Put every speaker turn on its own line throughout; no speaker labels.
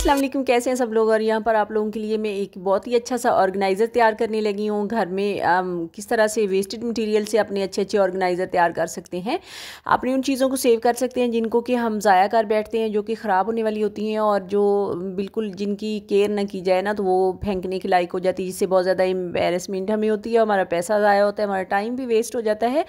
असलम कैसे हैं सब लोग और यहाँ पर आप लोगों के लिए मैं एक बहुत ही अच्छा सा ऑर्गेनाइज़र तैयार करने लगी हूँ घर में आम, किस तरह से वेस्टेड मटेरियल से अपने अच्छे अच्छे ऑर्गेनाइज़र तैयार कर सकते हैं अपनी उन चीज़ों को सेव कर सकते हैं जिनको कि हम ज़ाया कर बैठते हैं जो कि ख़राब होने वाली होती हैं और जो बिल्कुल जिनकी केयर ना की जाए ना तो वो फेंकने के लायक हो जाती है जिससे बहुत ज़्यादा एम्बेरसमेंट हमें होती है हमारा पैसा ज़ाया होता है हमारा टाइम भी वेस्ट हो जाता है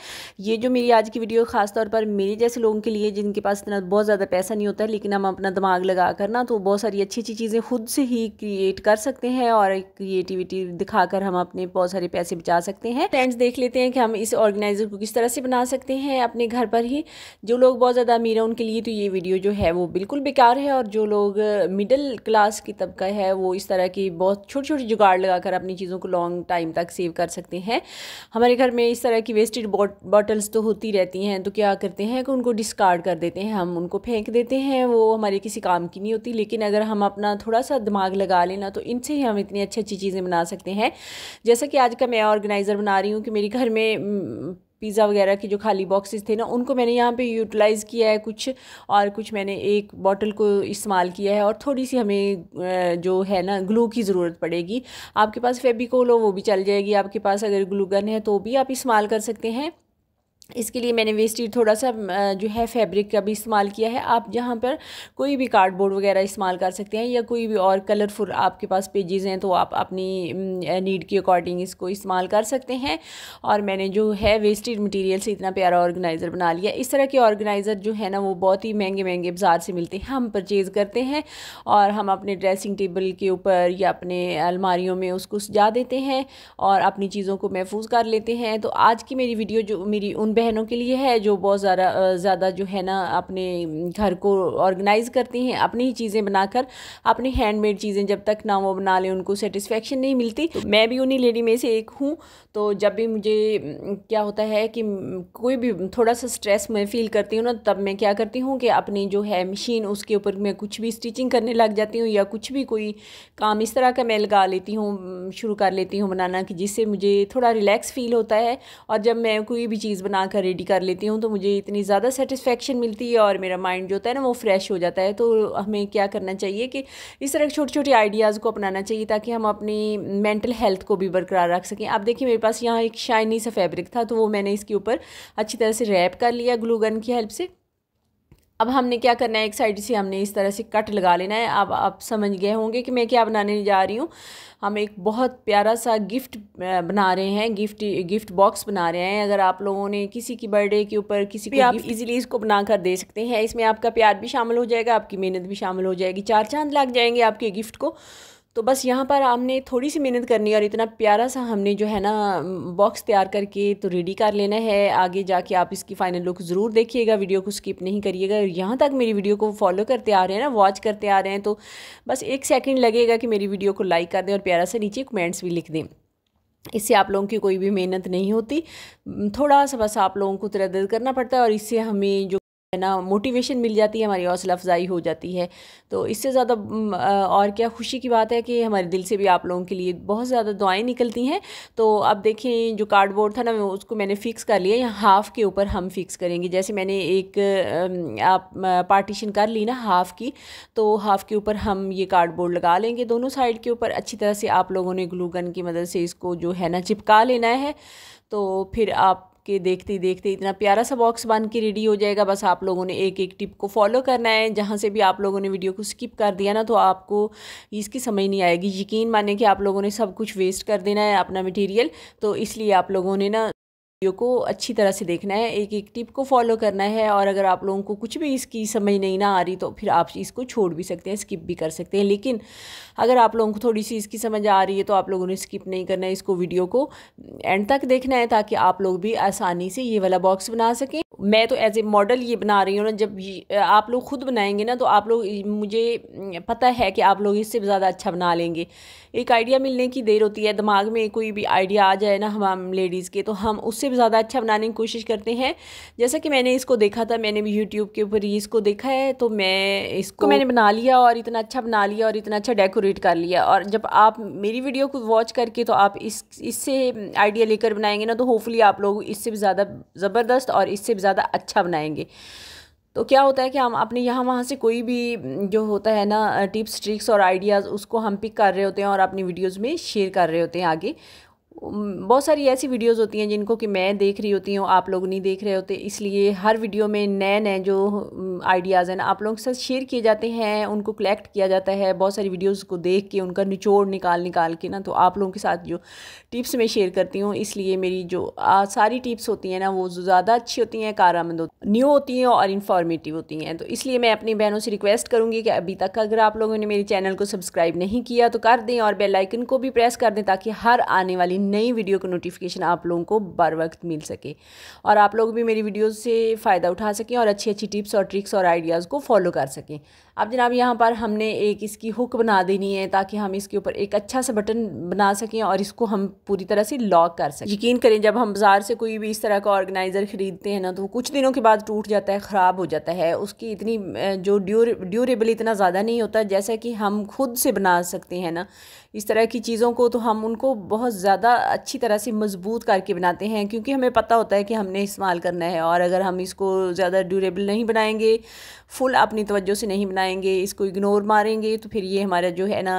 ये जो मेरी आज की वीडियो ख़ासतौर पर मेरे जैसे लोगों के लिए जिनके पास इतना बहुत ज़्यादा पैसा नहीं होता है लेकिन हम अपना दिमाग लगा कर ना तो बहुत सारी सारी अच्छी अच्छी चीज़ें खुद से ही क्रिएट कर सकते हैं और क्रिएटिविटी दिखाकर हम अपने बहुत सारे पैसे बचा सकते हैं फ्रेंड्स देख लेते हैं कि हम इस ऑर्गेनाइज़र को किस तरह से बना सकते हैं अपने घर पर ही जो लोग बहुत ज़्यादा अमीर हैं उनके लिए तो ये वीडियो जो है वो बिल्कुल बेकार है और जो लोग मिडिल क्लास की तबका है वो इस तरह की बहुत छोटी छोटी जुगाड़ लगाकर अपनी चीज़ों को लॉन्ग टाइम तक सेव कर सकते हैं हमारे घर में इस तरह की वेस्टेड बॉटल्स तो होती रहती हैं तो क्या करते हैं कि उनको डिस्कार्ड कर देते हैं हम उनको फेंक देते हैं वो हमारे किसी काम की नहीं होती लेकिन अगर हम अपना थोड़ा सा दिमाग लगा लेना तो इनसे ही हम इतनी अच्छी अच्छी चीज़ें बना सकते हैं जैसा कि आज का मैं ऑर्गेनाइज़र बना रही हूँ कि मेरे घर में पिज़्ज़ा वगैरह के जो खाली बॉक्सेस थे ना उनको मैंने यहाँ पे यूटिलाइज़ किया है कुछ और कुछ मैंने एक बॉटल को इस्तेमाल किया है और थोड़ी सी हमें जो है ना ग्लू की ज़रूरत पड़ेगी आपके पास फेबिकोल हो वो भी चल जाएगी आपके पास अगर ग्लू गन है तो भी आप इस्तेमाल कर सकते हैं इसके लिए मैंने वेस्टेड थोड़ा सा जो है फैब्रिक का भी इस्तेमाल किया है आप यहाँ पर कोई भी कार्डबोर्ड वगैरह इस्तेमाल कर सकते हैं या कोई भी और कलरफुल आपके पास पेजेस हैं तो आप अपनी नीड के अकॉर्डिंग इसको इस्तेमाल कर सकते हैं और मैंने जो है वेस्टेड मटेरियल से इतना प्यारा ऑर्गेनाइज़र बना लिया इस तरह के ऑर्गेनाइज़र जो है ना वो बहुत ही महंगे महंगे बाज़ार से मिलते हैं हम परचेज़ करते हैं और हम अपने ड्रेसिंग टेबल के ऊपर या अपने अलमारियों में उसको सजा देते हैं और अपनी चीज़ों को महफूज कर लेते हैं तो आज की मेरी वीडियो जो मेरी उन बहनों के लिए है जो बहुत ज़्यादा ज़्यादा जो है ना अपने घर को ऑर्गेनाइज़ करती हैं अपनी ही चीज़ें बनाकर अपनी हैंडमेड चीज़ें जब तक ना वो बना लें उनको सेटिस्फेक्शन नहीं मिलती तो मैं भी उन्हीं लेडी में से एक हूँ तो जब भी मुझे क्या होता है कि कोई भी थोड़ा सा स्ट्रेस मैं फील करती हूँ ना तब मैं क्या करती हूँ कि अपनी जो है मशीन उसके ऊपर मैं कुछ भी स्टिचिंग करने लग जाती हूँ या कुछ भी कोई काम इस तरह का मैं लगा लेती हूँ शुरू कर लेती हूँ बनाना कि जिससे मुझे थोड़ा रिलैक्स फील होता है और जब मैं कोई भी चीज़ बना बनाकर रेडी कर लेती हूँ तो मुझे इतनी ज़्यादा सेटिस्फेक्शन मिलती है और मेरा माइंड जो होता है ना वो फ्रेश हो जाता है तो हमें क्या करना चाहिए कि इस तरह के छोटे छोटे आइडियाज़ को अपनाना चाहिए ताकि हम अपनी मेंटल हेल्थ को भी बरकरार रख सकें आप देखिए मेरे पास यहाँ एक शाइनी सा फैब्रिक था तो वो मैंने इसके ऊपर अच्छी तरह से रैप कर लिया ग्लूगन की हेल्प से अब हमने क्या करना है एक साइड से हमने इस तरह से कट लगा लेना है अब आप समझ गए होंगे कि मैं क्या बनाने जा रही हूँ हम एक बहुत प्यारा सा गिफ्ट बना रहे हैं गिफ्ट गिफ्ट बॉक्स बना रहे हैं अगर आप लोगों ने किसी की बर्थडे के ऊपर किसी भी आप इजीली इसको बना कर दे सकते हैं इसमें आपका प्यार भी शामिल हो जाएगा आपकी मेहनत भी शामिल हो जाएगी चार चांद लग जाएंगे आपके गिफ्ट को तो बस यहाँ पर हमने थोड़ी सी मेहनत करनी है और इतना प्यारा सा हमने जो है ना बॉक्स तैयार करके तो रेडी कर लेना है आगे जाके आप इसकी फ़ाइनल लुक ज़रूर देखिएगा वीडियो को स्किप नहीं करिएगा और यहाँ तक मेरी वीडियो को फॉलो करते आ रहे हैं ना वॉच करते आ रहे हैं तो बस एक सेकेंड लगेगा कि मेरी वीडियो को लाइक कर दें और प्यारा से नीचे कमेंट्स भी लिख दें इससे आप लोगों की कोई भी मेहनत नहीं होती थोड़ा सा बस आप लोगों को तरद करना पड़ता है और इससे हमें जो है ना मोटिवेशन मिल जाती है हमारी हौसला अफजाई हो जाती है तो इससे ज़्यादा और क्या खुशी की बात है कि हमारे दिल से भी आप लोगों के लिए बहुत ज़्यादा दुआएं निकलती हैं तो अब देखें जो कार्डबोर्ड था ना उसको मैंने फ़िक्स कर लिया या हाफ़ के ऊपर हम फिक्स करेंगे जैसे मैंने एक आप पार्टीशन कर ली ना हाफ़ की तो हाफ़ के ऊपर हम ये कार्डबोर्ड लगा लेंगे दोनों साइड के ऊपर अच्छी तरह से आप लोगों ने ग्लू गन की मदद से इसको जो है ना चिपका लेना है तो फिर आप आपके देखते देखते इतना प्यारा सा बॉक्स बन के रेडी हो जाएगा बस आप लोगों ने एक एक टिप को फॉलो करना है जहाँ से भी आप लोगों ने वीडियो को स्किप कर दिया ना तो आपको इसकी समझ नहीं आएगी यकीन माने कि आप लोगों ने सब कुछ वेस्ट कर देना है अपना मटेरियल तो इसलिए आप लोगों ने ना वीडियो को अच्छी तरह से देखना है एक एक टिप को फॉलो करना है और अगर आप लोगों को कुछ भी इसकी समझ नहीं ना आ रही तो फिर आप इसको छोड़ भी सकते हैं स्किप भी कर सकते हैं लेकिन अगर आप लोगों को थोड़ी सी इसकी समझ आ रही है तो आप लोगों ने स्किप नहीं करना है इसको वीडियो को एंड तक देखना है ताकि आप लोग भी आसानी से ये वाला बॉक्स बना सकें मैं तो एज ए मॉडल ये बना रही हूँ ना जब आप लोग ख़ुद बनाएंगे ना तो आप लोग मुझे पता है कि आप लोग इससे ज़्यादा अच्छा बना लेंगे एक आइडिया मिलने की देर होती है दिमाग में कोई भी आइडिया आ जाए ना हम लेडीज़ के तो हम उससे भी ज़्यादा अच्छा बनाने की कोशिश करते हैं जैसा कि मैंने इसको देखा था मैंने भी यूट्यूब के ऊपर ही इसको देखा है तो मैं इसको तो मैंने बना लिया और इतना अच्छा बना लिया और इतना अच्छा डेकोरेट कर लिया और जब आप मेरी वीडियो को वॉच करके तो आप इस इससे आइडिया लेकर बनाएंगे ना तो होपफुली आप लोग इससे भी ज़्यादा ज़बरदस्त और इससे भी ज़्यादा अच्छा बनाएंगे तो क्या होता है कि हम अपने यहाँ वहाँ से कोई भी जो होता है ना टिप्स ट्रिक्स और आइडियाज़ उसको हम पिक कर रहे होते हैं और अपनी वीडियोज़ में शेयर कर रहे होते हैं आगे बहुत सारी ऐसी वीडियोस होती हैं जिनको कि मैं देख रही होती हूँ आप लोग नहीं देख रहे होते इसलिए हर वीडियो में नए नए जो आइडियाज़ हैं आप लोगों के साथ शेयर किए जाते हैं उनको कलेक्ट किया जाता है बहुत सारी वीडियोस को देख के उनका निचोड़ निकाल निकाल के ना तो आप लोगों के साथ जो टिप्स मैं शेयर करती हूँ इसलिए मेरी जो आ, सारी टिप्स होती हैं ना वो ज़्यादा अच्छी होती हैं कारामंद न्यू होती हैं और इन्फॉर्मेटिव होती हैं तो इसलिए मैं अपनी बहनों से रिक्वेस्ट करूँगी कि अभी तक अगर आप लोगों ने मेरे चैनल को सब्सक्राइब नहीं किया तो कर दें और बेलाइकन को भी प्रेस कर दें ताकि हर आने वाली नई वीडियो का नोटिफिकेशन आप लोगों को बर वक्त मिल सके और आप लोग भी मेरी वीडियोज़ से फ़ायदा उठा सकें और अच्छी अच्छी टिप्स और ट्रिक्स और आइडियाज़ को फॉलो कर सकें अब जनाब यहाँ पर हमने एक इसकी हुक बना देनी है ताकि हम इसके ऊपर एक अच्छा सा बटन बना सकें और इसको हम पूरी तरह से लॉक कर सकें यकीन करें जब हम बाज़ार से कोई भी इस तरह का ऑर्गेनाइज़र ख़रीदते हैं ना तो कुछ दिनों के बाद टूट जाता है ख़राब हो जाता है उसकी इतनी जो ड्यूर ड्यूरेबल इतना ज़्यादा नहीं होता जैसा कि हम खुद से बना सकते हैं ना इस तरह की चीज़ों को तो हम उनको बहुत ज़्यादा अच्छी तरह से मज़बूत करके बनाते हैं क्योंकि हमें पता होता है कि हमने इस्तेमाल करना है और अगर हम इसको ज़्यादा ड्यूरेबल नहीं बनाएंगे फुल अपनी तवज्जो से नहीं बनाएंगे इसको इग्नोर मारेंगे तो फिर ये हमारा जो है ना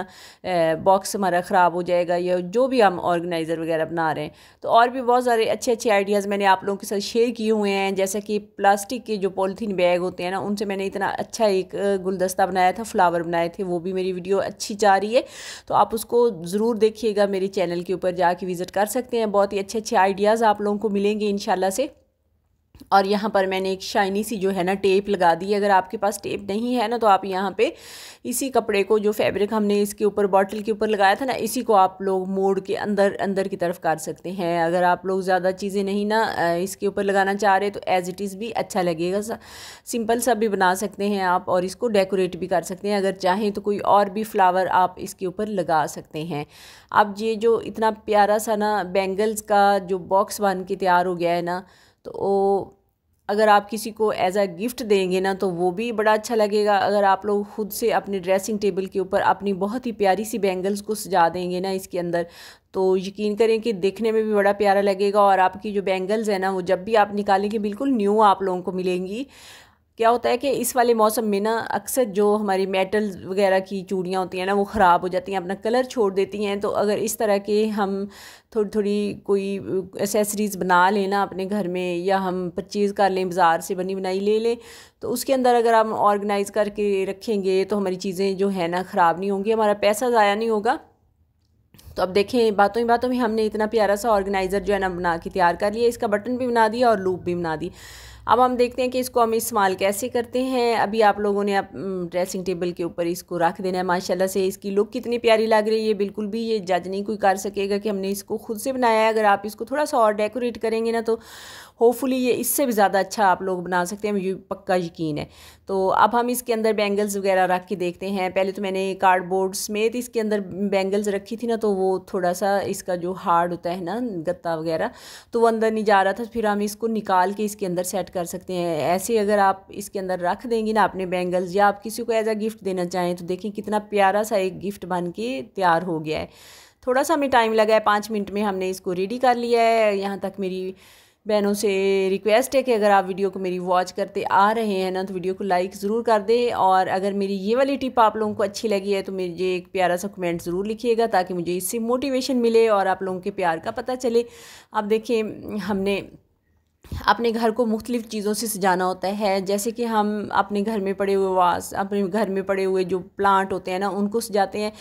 बॉक्स हमारा ख़राब हो जाएगा या जो भी हम ऑर्गेनाइज़र वगैरह बना रहे हैं तो और भी बहुत सारे अच्छे अच्छे आइडियाज़ मैंने आप लोगों के साथ शेयर किए हुए हैं जैसे कि प्लास्टिक के जो पॉलीथीन बैग होते हैं ना उनसे मैंने इतना अच्छा एक गुलदस्ता बनाया था फ्लावर बनाए थे वो भी मेरी वीडियो अच्छी जा रही है तो आप उसको ज़रूर देखिएगा मेरे चैनल के ऊपर जाके विज़िट कर सकते हैं बहुत ही अच्छे अच्छे आइडियाज़ आप लोगों को मिलेंगे इन से और यहाँ पर मैंने एक शाइनी सी जो है ना टेप लगा दी अगर आपके पास टेप नहीं है ना तो आप यहाँ पे इसी कपड़े को जो फैब्रिक हमने इसके ऊपर बॉटल के ऊपर लगाया था ना इसी को आप लोग मोड़ के अंदर अंदर की तरफ कर सकते हैं अगर आप लोग ज़्यादा चीज़ें नहीं ना इसके ऊपर लगाना चाह रहे तो एज़ इट इज़ भी अच्छा लगेगा सिंपल सा भी बना सकते हैं आप और इसको डेकोरेट भी कर सकते हैं अगर चाहें तो कोई और भी फ्लावर आप इसके ऊपर लगा सकते हैं अब ये जो इतना प्यारा सा ना बैंगल्स का जो बॉक्स बन के तैयार हो गया है ना तो अगर आप किसी को एज आ गिफ्ट देंगे ना तो वो भी बड़ा अच्छा लगेगा अगर आप लोग खुद से अपने ड्रेसिंग टेबल के ऊपर अपनी बहुत ही प्यारी सी बैंगल्स को सजा देंगे ना इसके अंदर तो यकीन करें कि देखने में भी बड़ा प्यारा लगेगा और आपकी जो बैंगल्स हैं ना वो जब भी आप निकालेंगे बिल्कुल न्यू आप लोगों को मिलेंगी क्या होता है कि इस वाले मौसम में ना अक्सर जो हमारी मेटल वगैरह की चूड़ियाँ होती हैं ना वो ख़राब हो जाती हैं अपना कलर छोड़ देती हैं तो अगर इस तरह के हम थोड़ी थोड़ी कोई एसेसरीज़ बना लेना अपने घर में या हम परचेज़ कर लें बाज़ार से बनी बनाई ले लें तो उसके अंदर अगर हम ऑर्गेनाइज़ करके रखेंगे तो हमारी चीज़ें जो है ना ख़राब नहीं होंगी हमारा पैसा ज़ाया नहीं होगा तो अब देखें बातों ही बातों में हमने इतना प्यारा सा ऑर्गेनाइज़र जो है ना बना के तैयार कर लिया इसका बटन भी बना दिया और लूप भी बना दी अब हम देखते हैं कि इसको हम इस्तेमाल कैसे करते हैं अभी आप लोगों ने आप ड्रेसिंग टेबल के ऊपर इसको रख देना है माशाल्लाह से इसकी लुक कितनी प्यारी लग रही है बिल्कुल भी ये जज नहीं कोई कर सकेगा कि हमने इसको खुद से बनाया है अगर आप इसको थोड़ा सा और डेकोरेट करेंगे ना तो होपफुली ये इससे भी ज़्यादा अच्छा आप लोग बना सकते हैं मुझे पक्का यकीन है तो अब हम इसके अंदर बैंगल्स वगैरह रख के देखते हैं पहले तो मैंने कार्डबोर्ड समेत इसके अंदर बैंगल्स रखी थी ना तो वो थोड़ा सा इसका जो हार्ड होता है ना गत्ता वगैरह तो वो अंदर नहीं जा रहा था फिर हम इसको निकाल के इसके अंदर सेट कर सकते हैं ऐसे अगर आप इसके अंदर रख देंगी ना अपने बैंगल्स या आप किसी को एज आ गिफ्ट देना चाहें तो देखें कितना प्यारा सा एक गिफ्ट बन के तैयार हो गया है थोड़ा सा हमें टाइम लगा है पाँच मिनट में हमने इसको रेडी कर लिया है यहाँ तक मेरी बहनों से रिक्वेस्ट है कि अगर आप वीडियो को मेरी वॉच करते आ रहे हैं ना तो वीडियो को लाइक ज़रूर कर दें और अगर मेरी ये वाली टिप आप लोगों को अच्छी लगी है तो मुझे एक प्यारा सा कमेंट ज़रूर लिखिएगा ताकि मुझे इससे मोटिवेशन मिले और आप लोगों के प्यार का पता चले आप देखें हमने अपने घर को मुख्तलिफ़ चीज़ों से सजाना होता है जैसे कि हम अपने घर में पड़े हुए वास अपने घर में पड़े हुए जो प्लांट होते हैं ना उनको सजाते हैं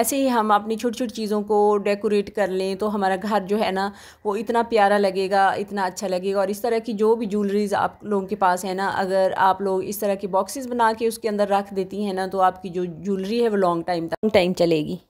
ऐसे ही हम अपनी छोटी छोटी चीज़ों को डेकोरेट कर लें तो हमारा घर जो है ना वो इतना प्यारा लगेगा इतना अच्छा लगेगा और इस तरह की जो भी ज्वेलरीज़ आप लोगों के पास है ना अगर आप लोग इस तरह के बॉक्सेस बना के उसके अंदर रख देती हैं ना तो आपकी जो ज्वेलरी है वो लॉन्ग टाइम तक टाइम चलेगी